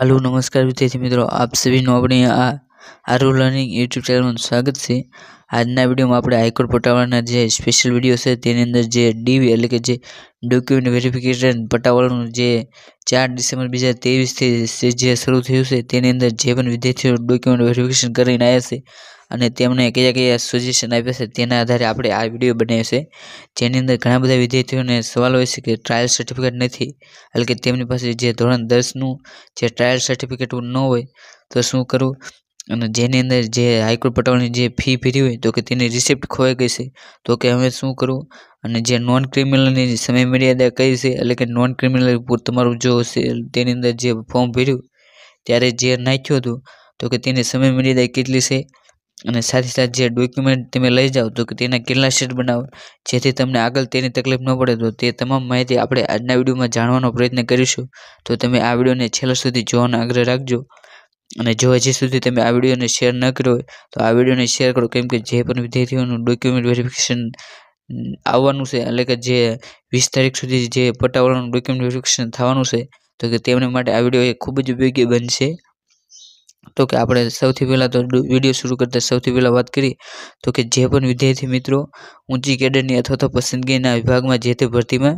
hello નમસ્કાર વિદ્યાર્થી મિત્રો આપ સભીનું આપણી આ આરુ લર્નિંગ યુટ્યુબ ચેનલનું સ્વાગત છે આજના વિડીયોમાં આપણે હાઈકોર્ટ પટાવાળાના જે સ્પેશિયલ વિડીયો છે તેની અંદર જે ડીવી એટલે કે જે ડોક્યુમેન્ટ વેરિફિકેશન પટાવાળાનું જે ચાર ડિસેમ્બર બે હજાર તેવીસથી જે શરૂ થયું છે તેની અંદર જે પણ વિદ્યાર્થીઓ ડોક્યુમેન્ટ વેરિફિકેશન કરીને આવ્યા છે અને તેમણે કયા કયા સજેશન આપ્યા છે તેના આધારે આપણે આ વિડીયો બનાવ્યો છે જેની અંદર ઘણા બધા વિદ્યાર્થીઓને સવાલ હોય છે કે ટ્રાયલ સર્ટિફિકેટ નથી એટલે કે તેમની પાસે જે ધોરણ દસનું જે ટ્રાયલ સર્ટિફિકેટ ન હોય તો શું કરવું અને જેની અંદર જે હાઈકોર્ટ પટવાની જે ફી ભરી હોય તો કે તેની રિસિપ્ટ ખોવાઈ ગઈ છે તો કે હવે શું કરવું અને જે નોન ક્રિમિનલની સમય મર્યાદા કઈ છે એટલે કે નોન ક્રિમિનલ તમારું જો તેની અંદર જે ફોર્મ ભર્યું ત્યારે જે નાખ્યું હતું તો કે તેની સમય મર્યાદા કેટલી છે અને સાથે સાથે જે ડોક્યુમેન્ટ તમે લઈ જાઓ તો કે તેના કેટલા શેટ બનાવો જેથી તમને આગળ તેની તકલીફ ન પડે તો તે તમામ માહિતી આપણે આજના વિડીયોમાં જાણવાનો પ્રયત્ન કરીશું તો તમે આ વિડીયોને છેલ્લા સુધી જોવાનો આગ્રહ રાખજો અને જો હજી સુધી તમે આ વિડીયોને શેર ન કર્યો હોય તો આ વિડીયોને શેર કરો કેમ કે જે પણ વિદ્યાર્થીઓનું ડોક્યુમેન્ટ વેરિફિકેશન આવવાનું છે એટલે કે જે વીસ તારીખ સુધી જે પટાવાળાનું ડોક્યુમેન્ટ વેરિફિકેશન થવાનું છે તો કે તેમને માટે આ વિડીયો એ ખૂબ જ ઉપયોગી બનશે તો કે આપણે સૌથી પહેલાં તો વિડીયો શરૂ કરતાં સૌથી પહેલાં વાત કરી તો કે જે પણ વિદ્યાર્થી મિત્રો ઊંચી કેડરની અથવા તો પસંદગીના વિભાગમાં જે તે ભરતીમાં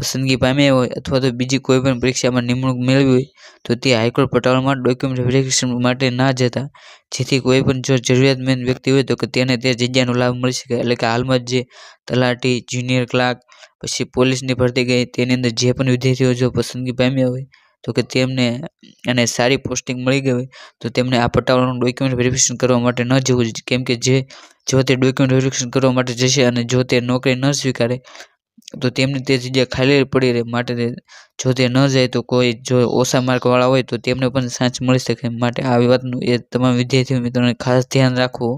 પસંદગી પામ્યા હોય અથવા તો બીજી કોઈ પણ પરીક્ષામાં નિમણૂક મેળવી હોય તો તે હાઈકોર્ટ પટાવવામાં ડોક્યુમેન્ટ વેરિફિકેશન માટે ના જતા જેથી કોઈ પણ જો જરૂરિયાતમંદ વ્યક્તિ હોય તો કે તેને તે જગ્યાનો લાભ મળી શકે એટલે કે હાલમાં જે તલાટી જુનિયર ક્લાર્ક પછી પોલીસની ભરતી ગઈ તેની અંદર જે પણ વિદ્યાર્થીઓ જો પસંદગી પામ્યા હોય તો કે તેમને અને સારી પોસ્ટિંગ મળી ગઈ તો તેમને આ પટાવાળાનું ડોક્યુમેન્ટ વેરિફિકેશન કરવા માટે ન જવું જોઈએ કેમ કે જે જો તે ડોક્યુમેન્ટ વેરિફિકેશન કરવા માટે જશે અને જો તે નોકરી ન સ્વીકારે તો તેમની તે જગ્યા ખાલી પડી રહે માટે જો તે ન જાય તો કોઈ જો ઓછા માર્કવાળા હોય તો તેમને પણ સાંજ મળી શકે માટે આવી વાતનું એ તમામ વિદ્યાર્થીઓ મિત્રોને ખાસ ધ્યાન રાખવું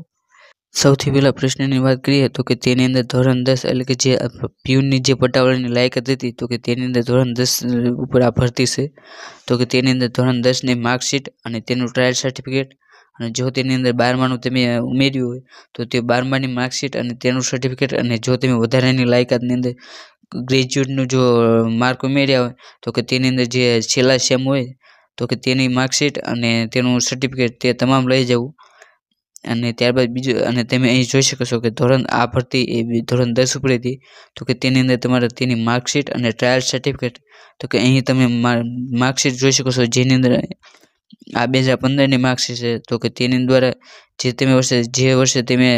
સૌથી પહેલાં પ્રશ્નની વાત કરીએ તો કે તેની અંદર ધોરણ દસ એટલે કે જે પ્યુનની જે પટાવાળાની લાયકાત હતી તો કે તેની અંદર ધોરણ દસ ઉપર આ ભરતી છે તો કે તેની અંદર ધોરણ દસની માર્કશીટ અને તેનું ટ્રાયલ સર્ટિફિકેટ અને જો તેની અંદર બારમાનું તમે ઉમેર્યું હોય તો તે બારમાની માર્કશીટ અને તેનું સર્ટિફિકેટ અને જો તમે વધારાની લાયકાતની અંદર ગ્રેજ્યુએટનું જો માર્ક ઉમેર્યા હોય તો કે તેની અંદર જે છેલ્લા સેમ હોય તો કે તેની માર્કશીટ અને તેનું સર્ટિફિકેટ તે તમામ લઈ જવું અને ત્યારબાદ બીજું અને તમે અહીં જોઈ શકો છો કે ધોરણ આ ભરતી એ ધોરણ દસ ઉપર હતી તો કે તેની અંદર તમારે તેની માર્કશીટ અને ટ્રાયલ સર્ટિફિકેટ તો કે અહીં તમે માર્કશીટ જોઈ શકો છો જેની અંદર આ બે હજાર પંદરની માર્કશીટ છે તો કે તેની દ્વારા જે તમે વર્ષે જે વર્ષે તમે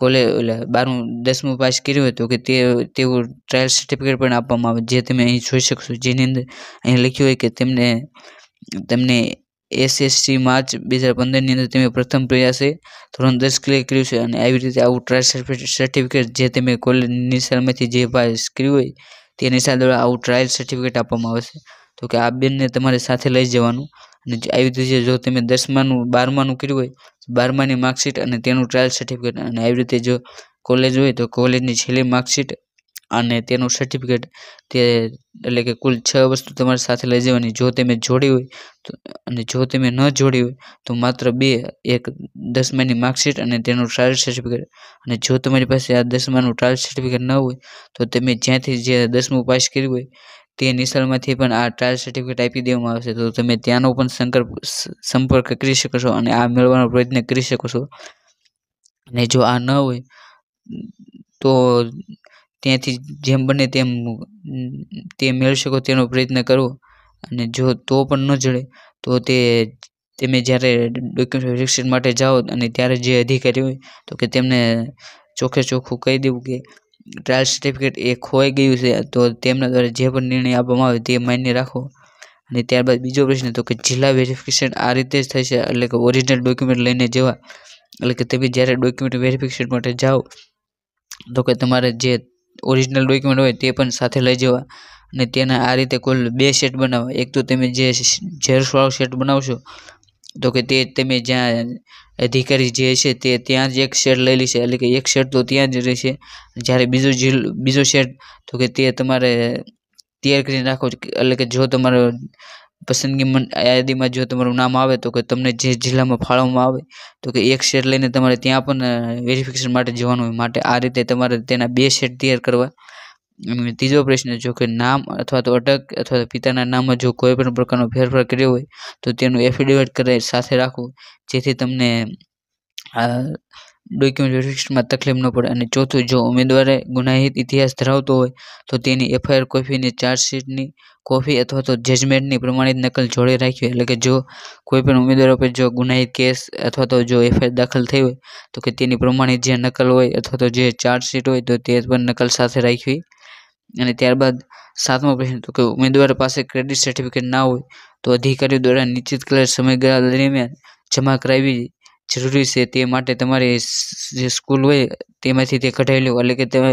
કોલેજ એટલે બારમું દસમું પાસ કર્યું હોય તો કે તે તેવું ટ્રાયલ સર્ટિફિકેટ પણ આપવામાં આવે જે તમે અહીં જોઈ શકશો જેની અંદર અહીં લખ્યું હોય કે તેમને તેમને એસએસસી માર્ચ બે હજાર પંદરની અંદર તમે પ્રથમ પ્રયાસે ધોરણ દસ ક્લિયર કર્યું છે અને આવી રીતે આવું ટ્રાયલ સર્ટિફિકેટ જે તમે કોલેજ નિશાળમાંથી જે પાસ કર્યું હોય તે નિશાળ દ્વારા આવું ટ્રાયલ સર્ટિફિકેટ આપવામાં આવશે તો કે આ બેનને તમારે સાથે લઈ જવાનું અને આવી રીતે જો તમે દસમાનું બારમાનું કર્યું હોય બારમાની માર્કશીટ અને તેનું ટ્રાયલ સર્ટિફિકેટ અને આવી રીતે જો કોલેજ હોય તો કોલેજની છેલ્લી માર્કશીટ અને તેનું સર્ટિફિકેટ તે એટલે કે કુલ છ વસ્તુ તમારી સાથે લઈ જવાની જો તમે જોડી હોય તો અને જો તમે ન જોડી હોય તો માત્ર બે એક દસમાની માર્કશીટ અને તેનું ટ્રાયલ સર્ટિફિકેટ અને જો તમારી પાસે આ દસમાનું ટ્રાયલ સર્ટિફિકેટ ન હોય તો તમે જ્યાંથી જે દસમું પાસ કર્યું હોય તે નિશાળમાંથી પણ આ ટ્રાયલ સર્ટિફિકેટ આપી દેવામાં આવશે તો તમે ત્યાંનો પણ સંકલ્પ સંપર્ક કરી શકો છો અને આ મેળવવાનો પ્રયત્ન કરી શકો છો અને જો આ ન હોય તો ત્યાંથી જેમ બને તેમ તે મેળવી શકો તેનો પ્રયત્ન કરવો અને જો તો પણ ન જડે તો તે તમે જ્યારે ડોક્યુમેન્ટ વેરિફિકેશન માટે જાઓ અને ત્યારે જે અધિકારી હોય તો કે તેમને ચોખ્ખે ચોખ્ખું કહી દેવું કે ટ્રાયલ સર્ટિફિકેટ એ ખોવાઈ ગયું છે તો તેમના દ્વારા જે પણ નિર્ણય આપવામાં આવે તે માન્ય રાખો અને ત્યારબાદ બીજો પ્રશ્ન તો કે જિલ્લા વેરિફિકેશન આ રીતે જ થશે એટલે કે ઓરિજિનલ ડોક્યુમેન્ટ લઈને જવા એટલે કે તમે જ્યારે ડોક્યુમેન્ટ વેરિફિકેશન માટે જાઓ તો કે તમારે જે ઓરિજિનલ ડોક્યુમેન્ટ હોય તે પણ સાથે લઈ જવા અને તેના આ રીતે કુલ બે સેટ બનાવવા એક તો તમે જે ઝેરોસવાળો સેટ બનાવશો તો કે તે તમે જ્યાં અધિકારી જે છે તે ત્યાં જ એક શેડ લઈ લેશે એટલે કે એક શેડ તો ત્યાં જ રહેશે જ્યારે બીજો જીલ બીજો શેડ તો કે તે તમારે તૈયાર કરીને રાખો એટલે કે જો તમારો પસંદગી યાદીમાં જો તમારું નામ આવે તો કે તમને જે જિલ્લામાં ફાળવવામાં આવે તો કે એક શેર લઈને તમારે ત્યાં પણ વેરિફિકેશન માટે જવાનું હોય માટે આ રીતે તમારે તેના બે શેર તૈયાર કરવા ત્રીજો પ્રશ્ન જો કે નામ અથવા તો અટક અથવા તો પિતાના નામમાં જો કોઈ પણ પ્રકારનો ફેરફાર કર્યો હોય તો તેનું એફિડેવિટ કરે સાથે રાખવું જેથી તમને ડોક્યુમેન્ટ વેરિફિકેશનમાં તકલીફ ન પડે અને ચોથું જો ઉમેદવારે ગુનાહિત ઇતિહાસ ધરાવતો હોય તો તેની એફઆઈઆર કોફીની ચાર્જશીટની કોફી અથવા તો જજમેન્ટની પ્રમાણિત નકલ જોડે રાખવી એટલે કે જો કોઈપણ ઉમેદવાર પર જો ગુનાહિત કેસ અથવા તો જો એફઆઈઆર દાખલ થઈ હોય તો કે તેની પ્રમાણિત જે નકલ હોય અથવા તો જે ચાર્જશીટ હોય તો તે પણ નકલ સાથે રાખવી અને ત્યારબાદ સાતમો પ્રશ્ન તો કે ઉમેદવાર પાસે ક્રેડિટ સર્ટિફિકેટ ના હોય તો અધિકારીઓ દ્વારા નિશ્ચિત કરેલ સમયગાળા દરમિયાન જમા કરાવી જરૂરી છે તે માટે તમારી જે સ્કૂલ હોય તેમાંથી તે કઢાવેલું એટલે કે તમે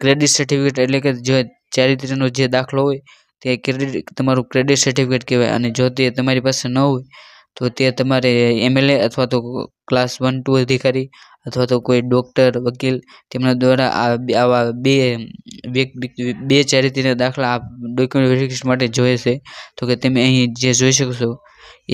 ક્રેડિટ સર્ટિફિકેટ એટલે કે જે ચારિત્રનો જે દાખલો હોય તે ક્રેડિટ તમારું ક્રેડિટ સર્ટિફિકેટ કહેવાય અને જો તે તમારી પાસે ન હોય તો તે તમારે એમએલએ અથવા તો ક્લાસ વન ટુ અધિકારી અથવા તો કોઈ ડૉક્ટર વકીલ તેમના દ્વારા આ આવા બે બે ચારિત્રના દાખલા આ ડોક્યુમેન્ટ વેરિફિકેશન માટે જોઈએ છે તો કે તમે અહીં જે જોઈ શકશો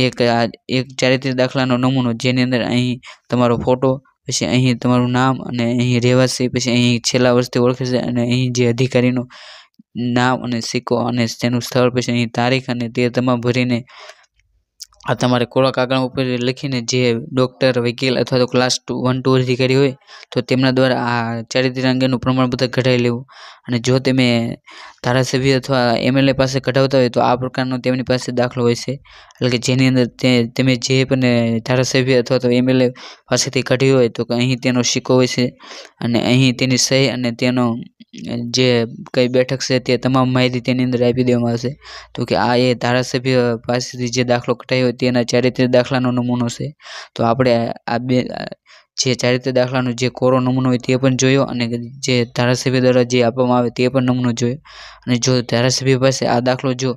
એક આ એક ચારિત્ર દાખલાનો નમૂનો જેની અંદર અહીં તમારો ફોટો પછી અહીં તમારું નામ અને અહીં રહેવાસી પછી અહીં છેલ્લા વર્ષથી ઓળખે છે અને અહીં જે અધિકારીનું નામ અને સિક્કો અને તેનું સ્થળ પછી અહીં તારીખ અને તે તમામ ભરીને આ તમારે કોળા કાગળ ઉપર લખીને જે ડૉક્ટર વકીલ અથવા તો ક્લાસ ટુ વન ટુ વરથી કરી હોય તો તેમના દ્વારા આ ચારિત્ર અંગેનું પ્રમાણપત્ર કઢાવી લેવું અને જો તમે ધારાસભ્ય અથવા એમએલએ પાસે કઢાવતા હોય તો આ પ્રકારનો તેમની પાસે દાખલો હોય છે એટલે કે જેની અંદર તે તમે જે પણ ધારાસભ્ય અથવા તો એમએલએ પાસેથી કઢ્યું હોય તો અહીં તેનો સિક્કો હોય છે અને અહીં તેની સહી અને તેનો જે કઈ બેઠક છે તે તમામ માહિતી તેની અંદર આપી દેવામાં આવશે તો કે આ એ ધારાસભ્ય પાસેથી જે દાખલો કઢાયો તેના ચારિત્ર્ય દાખલાનો નમૂનો છે તો આપણે આ બે જે ચારિત્ર દાખલાનો જે કોરો નમૂનો હોય તે પણ જોયો અને જે ધારાસભ્ય દ્વારા જે આપવામાં આવે તે પણ નમૂનો જોયો અને જો ધારાસભ્ય પાસે આ દાખલો જો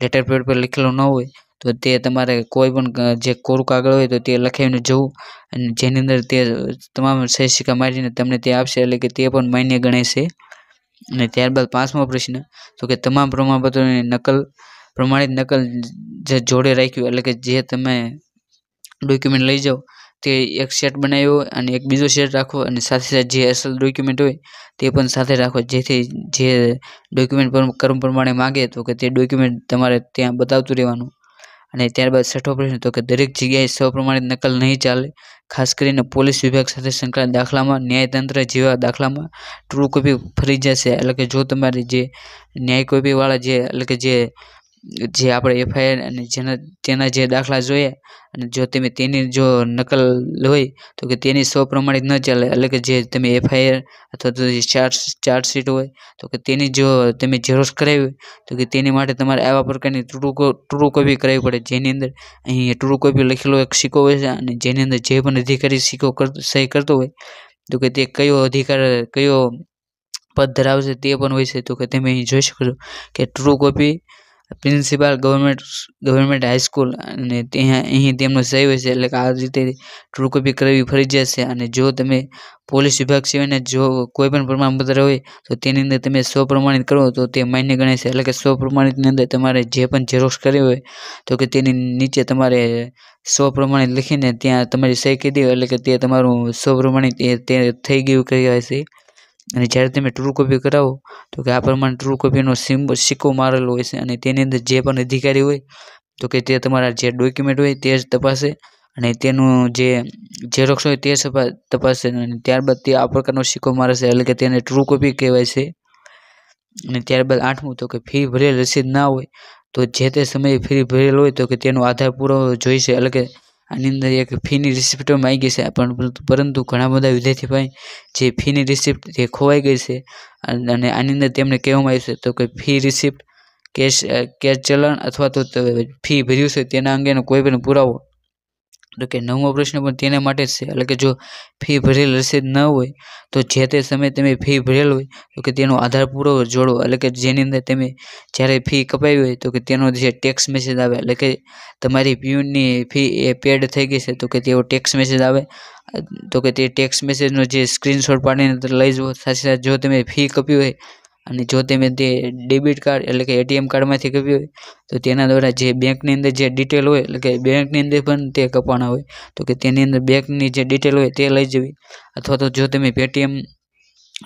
લેટર પેડ પર લખેલો ન હોય તો તે તમારે કોઈ પણ જે કોરું કાગળ હોય તો તે લખાવીને જવું અને જેની અંદર તે તમામ શૈક્ષિકા મારીને તમને તે આપશે એટલે કે તે પણ માન્ય ગણાય છે અને ત્યારબાદ પાંચમો પ્રશ્ન તો કે તમામ પ્રમાણપત્રોની નકલ પ્રમાણિત નકલ જે જોડે રાખ્યું એટલે કે જે તમે ડોક્યુમેન્ટ લઈ જાઓ તે એક સેટ બનાવ્યો અને એક બીજો સેટ રાખો અને સાથે સાથે જે અસલ ડોક્યુમેન્ટ હોય તે પણ સાથે રાખો જેથી જે ડોક્યુમેન્ટ પર ક્રમ પ્રમાણે માગે તો કે તે ડોક્યુમેન્ટ તમારે ત્યાં બતાવતું રહેવાનું અને ત્યારબાદ છઠ્ઠો પ્રશ્ન તો કે દરેક જગ્યાએ પ્રમાણિત નકલ નહીં ચાલે ખાસ કરીને પોલીસ વિભાગ સાથે સંકળાયેલ દાખલામાં ન્યાયતંત્ર જેવા દાખલામાં ટ્રુ કોપી ફરી જશે એટલે કે જો તમારી જે ન્યાય કોપીવાળા જે એટલે કે જે જે આપણે એફઆઈઆર અને જેના તેના જે દાખલા જોઈએ અને જો તમે તેની જો નકલ હોય તો કે તેની સો પ્રમાણિત ન ચાલે એટલે કે જે તમે એફઆઈઆર અથવા તો ચાર્જ ચાર્જશીટ હોય તો કે તેની જો તમે ઝેરોસ કરાવી હોય તો કે તેની માટે તમારે આવા પ્રકારની ટ્રુ ટ્રુ કોપી કરાવી પડે જેની અંદર અહીં ટ્રુ કોપી લખેલો એક સિક્કો હોય છે અને જેની અંદર જે પણ અધિકારી સિક્કો સહી કરતો હોય તો કે તે કયો અધિકાર કયો પદ ધરાવશે તે પણ હોય છે તો કે તમે અહીં જોઈ શકો છો કે true copy principal government government high school અને ત્યાં અહીં તેમનો સહી હોય છે એટલે કે આ રીતે ટ્રુ કરવી ફરજિયાત છે અને જો તમે પોલીસ વિભાગ સિવાયને જો કોઈ પણ પ્રમાણપત્ર હોય તો તેની અંદર તમે સો પ્રમાણિત કરો તો તે માન્ય ગણાય છે એટલે કે સો પ્રમાણિતની અંદર તમારે જે પણ ઝેરોક્ષ કરી હોય તો કે તેની નીચે તમારે સો પ્રમાણિત લખીને ત્યાં તમારી સહી કરી દેવી એટલે કે તે તમારું સો પ્રમાણિત એ તે થઈ ગયું કહેવાય છે અને જ્યારે તમે ટ્રુ કોપી કરાવો તો કે આ પ્રમાણે ટ્રુ કોપીનો સિમ્બો સિક્કો મારેલો હોય છે અને તેની અંદર જે પણ અધિકારી હોય તો કે તે તમારા જે ડોક્યુમેન્ટ હોય તે જ તપાસે અને તેનું જે ઝેરોક્ષ હોય તે તપાસે અને ત્યારબાદ તે આ પ્રકારનો સિક્કો મારે છે એટલે કે તેને ટ્રુ કોપી કહેવાય છે અને ત્યારબાદ આઠમું તો કે ફી ભરેલ રસીદ ના હોય તો જે તે સમયે ફી ભરેલ હોય તો કે તેનો આધાર પૂરો જોઈશે એટલે કે આની અંદર એક ફીની રિસિપ્ટમાં આવી ગઈ છે પણ પરંતુ ઘણા બધા વિદ્યાર્થી ભાઈ જે ફીની રિસિપ્ટ જે ખોવાઈ ગઈ છે અને આની અંદર તેમને કહેવામાં આવ્યું છે તો કે ફી રિસિપ્ટ કેશ કેશ ચલણ અથવા તો ફી ભર્યું છે તેના અંગેનો કોઈ પણ પુરાવો તો કે નવમો પ્રશ્ન પણ તેના માટે જ છે એટલે કે જો ફી ભરેલ રસીદ ન હોય તો જે તે સમયે તમે ફી ભરેલ હોય તો કે તેનો આધાર પૂરો જોડો એટલે કે જેની અંદર તમે જ્યારે ફી કપાવી હોય તો કે તેનો જે ટેક્સ મેસેજ આવે એટલે કે તમારી પ્યુનની ફી એ પેડ થઈ ગઈ છે તો કે તેવો ટેક્સ મેસેજ આવે તો કે તે ટેક્સ મેસેજનો જે સ્ક્રીનશોટ પાડીને લઈ જવો સાથે સાથે જો તમે ફી કપી હોય અને જો તમે તે ડેબિટ કાર્ડ એટલે કે એટીએમ કાર્ડમાંથી કપાવી હોય તો તેના દ્વારા જે બેંકની અંદર જે ડિટેલ હોય એટલે કે બેંકની અંદર પણ તે કપાણા હોય તો કે તેની અંદર બેંકની જે ડિટેલ હોય તે લઈ જવી અથવા તો જો તમે પેટીએમ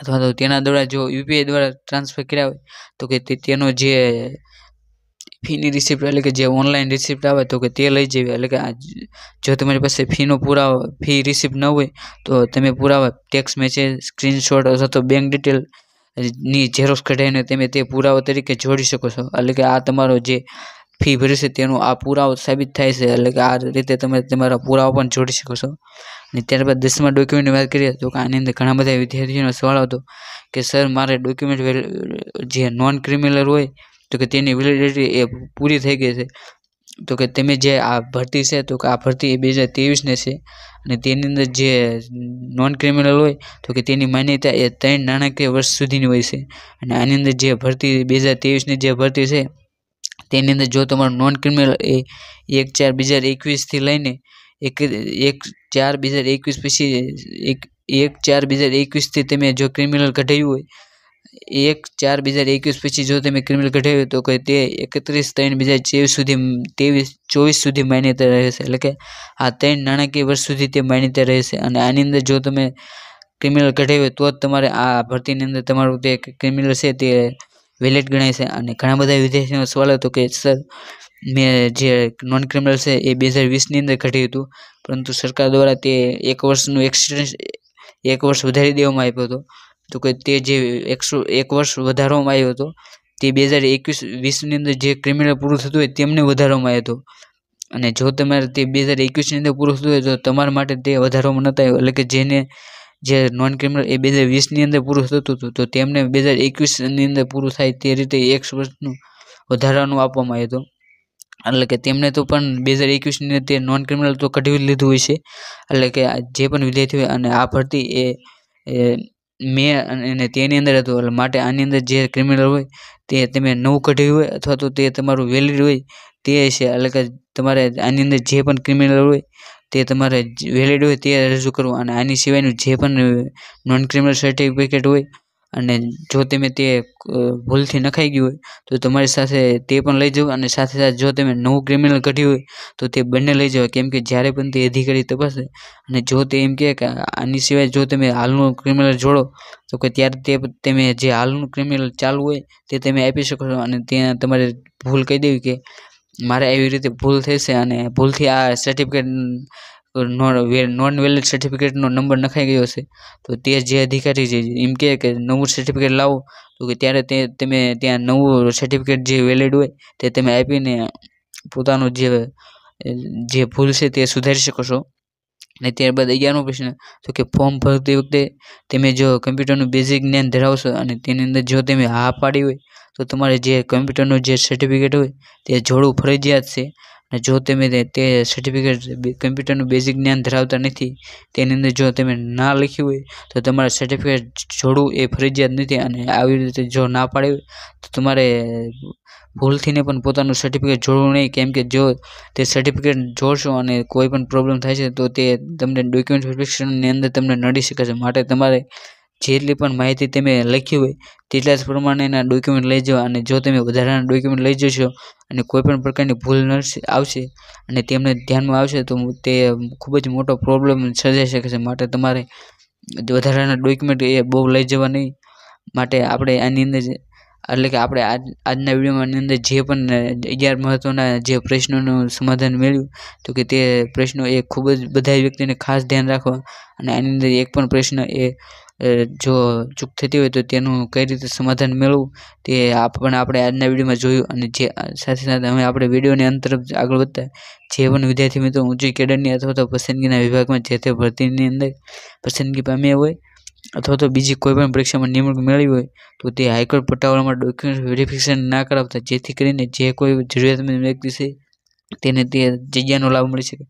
અથવા તો તેના દ્વારા જો યુપીઆઈ દ્વારા ટ્રાન્સફર કર્યા હોય તો કે તેનો જે ફીની રિસિપ્ટ એટલે કે જે ઓનલાઈન રિસિપ્ટ આવે તો કે તે લઈ જવી એટલે કે જો તમારી પાસે ફીનો પુરાવો ફી રિસિપ્ટ ન હોય તો તમે પુરાવા ટેક્સ મેસેજ સ્ક્રીનશોટ અથવા તો બેંક ડિટેલ ની ઝેરોક્ષ કઢાવીને તમે તે પુરાવો તરીકે જોડી શકો છો એટલે કે આ તમારો જે ફી ભરશે તેનો આ પુરાવો સાબિત થાય છે એટલે કે આ રીતે તમે તમારા પુરાવો પણ જોડી શકો છો અને ત્યારબાદ દસમા ડોક્યુમેન્ટની વાત કરીએ તો આની અંદર ઘણા બધા વિદ્યાર્થીઓનો સવાલ હતો કે સર મારે ડોક્યુમેન્ટ જે નોન ક્રિમિનલ હોય તો કે તેની વેલિડિટી એ પૂરી થઈ ગઈ છે તો કે તમે જે આ ભરતી છે તો કે આ ભરતી એ બે હજાર ત્રેવીસને છે અને તેની અંદર જે નોન ક્રિમિનલ હોય તો કે તેની માન્યતા એ ત્રણ નાણાકીય વર્ષ સુધીની હોય છે અને આની અંદર જે ભરતી બે હજાર ત્રેવીસની જે ભરતી છે તેની અંદર જો તમારું નોન ક્રિમિનલ એ એક ચાર બે હજાર એકવીસથી લઈને એક એક ચાર બે હજાર એકવીસ પછી એક એક ચાર બે હજાર એકવીસથી તમે જો ક્રિમિનલ કઢાયું હોય એક ચાર બે હજાર એકવીસ પછી જો તમે ક્રિમિનલ ઘટાડ્યું તો કે તે એકત્રીસ ત્રણ બે હજાર ચોવીસ સુધી ત્રેવીસ ચોવીસ સુધી માન્યતા રહેશે એટલે કે આ ત્રણ નાણાકીય વર્ષ સુધી તે માન્યતા રહેશે અને આની અંદર જો તમે ક્રિમિનલ ઘટાડ્યું તો જ તમારે આ ભરતીની અંદર તમારું તે ક્રિમિનલ છે તે વેલિડ ગણાય છે અને ઘણા બધા વિદ્યાર્થીઓનો સવાલ હતો કે સર મેં જે નોન ક્રિમિનલ છે એ બે હજાર વીસની અંદર ઘટ્યું હતું પરંતુ સરકાર દ્વારા તે એક વર્ષનું એક્સિડન્સ એક વર્ષ વધારી દેવામાં આવ્યો હતો તો કે તે જે એકસો એક વર્ષ વધારવામાં આવ્યો હતો તે બે હજાર એકવીસ વીસની અંદર જે ક્રિમિનલ પૂરું થતું હોય તેમને વધારવામાં આવ્યો હતો અને જો તમારે તે બે હજાર એકવીસની અંદર પૂરું થતું હોય તો તમારા માટે તે વધારવામાં નહોતા એટલે કે જેને જે નોન ક્રિમિનલ એ બે હજાર વીસની અંદર પૂરું થતું હતું તો તેમને બે હજાર એકવીસની અંદર પૂરું થાય તે રીતે એક વર્ષનું વધારાનું આપવામાં આવ્યું હતું એટલે કે તેમને તો પણ બે હજાર એકવીસની તે નોન ક્રિમિનલ તો કઢાવી લીધું હોય છે એટલે કે જે પણ વિદ્યાર્થી હોય અને આ ભરતી એ મેં અને તેની અંદર હતું એટલે માટે આની અંદર જે ક્રિમિનલ હોય તે તમે નવું કઢ્યું હોય અથવા તો તે તમારું વેલિડ હોય તે છે એટલે કે તમારે આની અંદર જે પણ ક્રિમિનલ હોય તે તમારે વેલિડ હોય તે રજૂ કરવું અને આની સિવાયનું જે પણ નોન ક્રિમિનલ સર્ટિફિકેટ હોય અને જો તમે તે ભૂલથી નખાઈ ગયું હોય તો તમારી સાથે તે પણ લઈ જવું અને સાથે સાથે જો તમે નવું ક્રિમિનલ કઢ્યું હોય તો તે બંને લઈ જવા કેમ કે જ્યારે પણ તે અધિકારી તપાસે અને જો તે એમ કહે કે આની સિવાય જો તમે હાલનું ક્રિમિનલ જોડો તો કે ત્યારે તે તમે જે હાલનું ક્રિમિનલ ચાલુ હોય તે તમે આપી શકો છો અને ત્યાં તમારે ભૂલ કહી દેવી કે મારે એવી રીતે ભૂલ થઈ છે અને ભૂલથી આ સર્ટિફિકેટ નોન વેલિડ સર્ટિફિકેટનો નંબર નખાઈ ગયો છે તો તે જે અધિકારી છે એમ કહે કે નવું સર્ટિફિકેટ લાવો તો કે ત્યારે તે તમે ત્યાં નવું સર્ટિફિકેટ જે વેલિડ હોય તે તમે આપીને પોતાનું જે જે ભૂલ છે તે સુધારી શકો છો અને ત્યારબાદ અગિયારમો પ્રશ્ન તો કે ફોર્મ ભરતી વખતે તમે જો કમ્પ્યુટરનું બેઝિક જ્ઞાન ધરાવશો અને તેની અંદર જો તમે હા પાડી હોય તો તમારે જે કમ્પ્યુટરનું જે સર્ટિફિકેટ હોય તે જોડવું ફરજિયાત છે અને જો તમે તે સર્ટિફિકેટ કમ્પ્યુટરનું બેઝિક જ્ઞાન ધરાવતા નથી તેની અંદર જો તમે ના લખ્યું હોય તો તમારે સર્ટિફિકેટ જોડવું એ ફરજિયાત નથી અને આવી રીતે જો ના પાડે તો તમારે ભૂલથીને પણ પોતાનું સર્ટિફિકેટ જોડવું નહીં કેમ કે જો તે સર્ટિફિકેટ જોડશો અને કોઈ પણ પ્રોબ્લેમ થાય છે તો તે તમને ડોક્યુમેન્ટ વેરિફિકેશનની અંદર તમને નડી શકે છે માટે તમારે જેટલી પણ માહિતી તમે લખી હોય તેટલા જ પ્રમાણેના ડોક્યુમેન્ટ લઈ જવા અને જો તમે વધારાના ડોક્યુમેન્ટ લઈ જશો અને કોઈપણ પ્રકારની ભૂલ નડશે આવશે અને તેમને ધ્યાનમાં આવશે તો તે ખૂબ જ મોટો પ્રોબ્લેમ સર્જાઈ શકે છે માટે તમારે વધારાના ડોક્યુમેન્ટ એ બહુ લઈ જવા નહીં માટે આપણે આની અંદર એટલે કે આપણે આજ આજના વિડીયોમાં અંદર જે પણ અગિયાર મહત્ત્વના જે પ્રશ્નોનું સમાધાન મેળવ્યું તો કે તે પ્રશ્નો એ ખૂબ જ બધા વ્યક્તિને ખાસ ધ્યાન રાખવા અને આની અંદર એક પણ પ્રશ્ન એ જો ચૂક થતી હોય તો તેનું કઈ રીતે સમાધાન મેળવું તે આપ પણ આપણે આજના વિડીયોમાં જોયું અને જે સાથે સાથે અમે આપણે વિડીયોની અંતર આગળ વધતા જે પણ વિદ્યાર્થી મિત્રો ઊંચી કેડરની અથવા તો પસંદગીના વિભાગમાં જે તે ભરતીની અંદર પસંદગી પામ્યા હોય અથવા તો બીજી કોઈ પણ પરીક્ષામાં નિમણૂક મેળવી હોય તો તે હાઈકોર્ટ પટાવાળામાં ડોક્યુમેન્ટ વેરિફિકેશન ના કરાવતા જેથી કરીને જે કોઈ જરૂરિયાતમંદ વ્યક્તિ છે તેને તે જગ્યાનો લાભ મળી શકે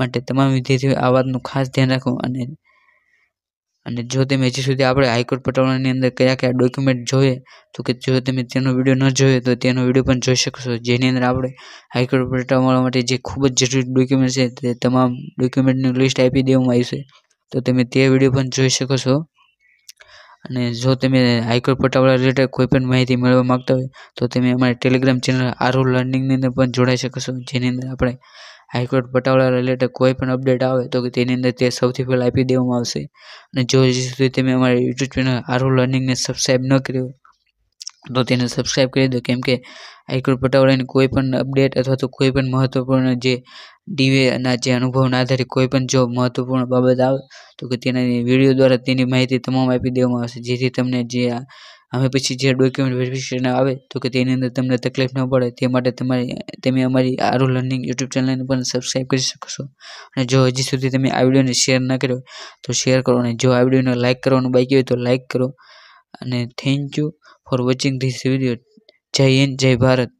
માટે તમામ વિદ્યાર્થીઓ આ વાતનું ખાસ ધ્યાન રાખવું અને અને જો તમે હજી સુધી આપણે હાઈકોર્ટ પટાવાળાની અંદર કયા કયા ડોક્યુમેન્ટ જોઈએ તો કે જો તમે તેનો વિડીયો ન જોયો તો તેનો વિડીયો પણ જોઈ શકશો જેની અંદર આપણે હાઈકોર્ટ પટાવાળા માટે જે ખૂબ જ જરૂરી ડોક્યુમેન્ટ છે તે તમામ ડોક્યુમેન્ટની લિસ્ટ આપી દેવામાં આવશે તો તમે તે વિડીયો પણ જોઈ શકો છો અને જો તમે હાઈકોર્ટ પટાવાળા રિલેટેડ કોઈપણ માહિતી મેળવવા માગતા હોય તો તમે અમારી ટેલિગ્રામ ચેનલ આરો લર્નિંગની અંદર પણ જોડાઈ શકશો જેની અંદર આપણે હાઈકોર્ટ પટાવાળા રિલેટેડ કોઈ પણ અપડેટ આવે તો તેની અંદર તે સૌથી પહેલાં આપી દેવામાં આવશે અને જો હજી સુધી તમે અમારા યુટ્યુબ ચેનલ આરો લર્નિંગને સબસ્ક્રાઈબ ન કર્યો તો તેને સબસ્ક્રાઈબ કરી દો કેમ કે હાઇકોર્ટ પટાવાળાની કોઈ પણ અપડેટ અથવા તો કોઈ પણ મહત્ત્વપૂર્ણ જે ડીવેના જે અનુભવના આધારે કોઈ પણ જો મહત્ત્વપૂર્ણ બાબત આવે તો કે તેના વિડીયો દ્વારા તેની માહિતી તમામ આપી દેવામાં આવશે જેથી તમને જે આ અમે પછી જે ડોક્યુમેન્ટ વેરિફિકેશન આવે તો કે તેની અંદર તમને તકલીફ ન પડે તે માટે તમારી તમે અમારી આરુ લર્નિંગ યુટ્યુબ ચેનલને પણ સબસ્ક્રાઈબ કરી શકશો અને જો હજી સુધી તમે આ વિડીયોને શેર ન કર્યો તો શેર કરો અને જો આ વિડીયોને લાઇક કરવાનું બાકી હોય તો લાઇક કરો અને thank you for watching this video જય હિન્દ જય ભારત